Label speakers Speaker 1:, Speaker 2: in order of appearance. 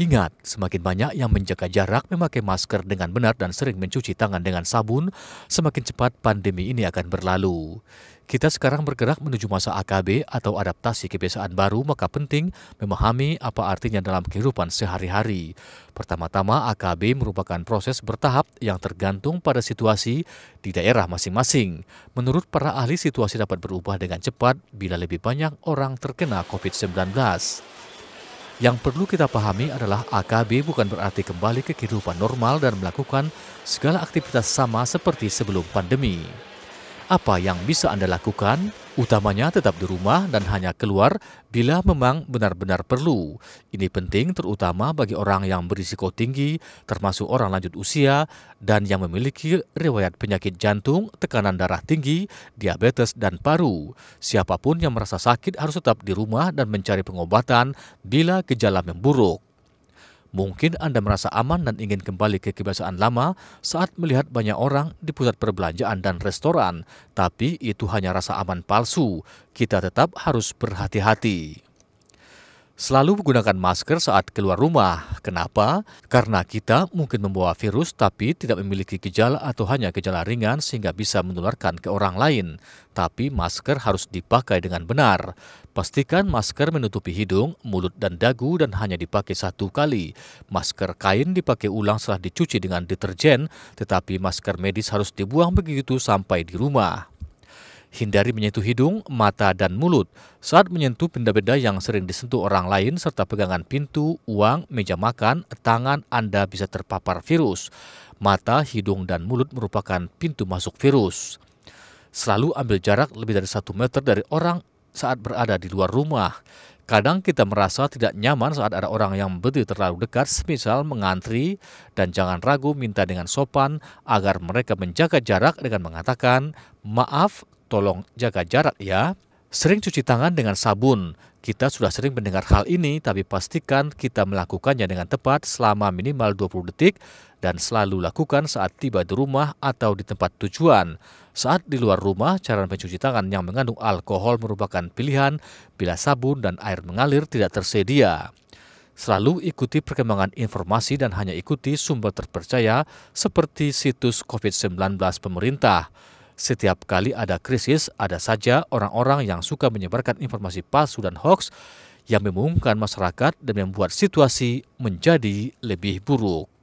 Speaker 1: Ingat, semakin banyak yang menjaga jarak, memakai masker dengan benar dan sering mencuci tangan dengan sabun, semakin cepat pandemi ini akan berlalu. Kita sekarang bergerak menuju masa AKB atau adaptasi kebiasaan baru, maka penting memahami apa artinya dalam kehidupan sehari-hari. Pertama-tama, AKB merupakan proses bertahap yang tergantung pada situasi di daerah masing-masing. Menurut para ahli, situasi dapat berubah dengan cepat bila lebih banyak orang terkena COVID-19. Yang perlu kita pahami adalah AKB bukan berarti kembali ke kehidupan normal dan melakukan segala aktivitas sama seperti sebelum pandemi apa yang bisa Anda lakukan? Utamanya tetap di rumah dan hanya keluar bila memang benar-benar perlu. Ini penting terutama bagi orang yang berisiko tinggi, termasuk orang lanjut usia, dan yang memiliki riwayat penyakit jantung, tekanan darah tinggi, diabetes, dan paru. Siapapun yang merasa sakit harus tetap di rumah dan mencari pengobatan bila gejala memburuk. Mungkin Anda merasa aman dan ingin kembali ke kebiasaan lama saat melihat banyak orang di pusat perbelanjaan dan restoran, tapi itu hanya rasa aman palsu. Kita tetap harus berhati-hati. Selalu menggunakan masker saat keluar rumah. Kenapa? Karena kita mungkin membawa virus tapi tidak memiliki gejala atau hanya gejala ringan sehingga bisa menularkan ke orang lain. Tapi masker harus dipakai dengan benar. Pastikan masker menutupi hidung, mulut dan dagu dan hanya dipakai satu kali. Masker kain dipakai ulang setelah dicuci dengan deterjen, tetapi masker medis harus dibuang begitu sampai di rumah. Hindari menyentuh hidung, mata, dan mulut saat menyentuh benda-benda yang sering disentuh orang lain serta pegangan pintu, uang, meja makan, tangan Anda bisa terpapar virus. Mata, hidung, dan mulut merupakan pintu masuk virus. Selalu ambil jarak lebih dari satu meter dari orang saat berada di luar rumah. Kadang kita merasa tidak nyaman saat ada orang yang berdiri terlalu dekat, semisal mengantri, dan jangan ragu minta dengan sopan agar mereka menjaga jarak dengan mengatakan, maaf, Tolong jaga jarak ya. Sering cuci tangan dengan sabun. Kita sudah sering mendengar hal ini, tapi pastikan kita melakukannya dengan tepat selama minimal 20 detik dan selalu lakukan saat tiba di rumah atau di tempat tujuan. Saat di luar rumah, cara mencuci tangan yang mengandung alkohol merupakan pilihan bila sabun dan air mengalir tidak tersedia. Selalu ikuti perkembangan informasi dan hanya ikuti sumber terpercaya seperti situs COVID-19 pemerintah. Setiap kali ada krisis, ada saja orang-orang yang suka menyebarkan informasi palsu dan hoax yang membingungkan masyarakat dan membuat situasi menjadi lebih buruk.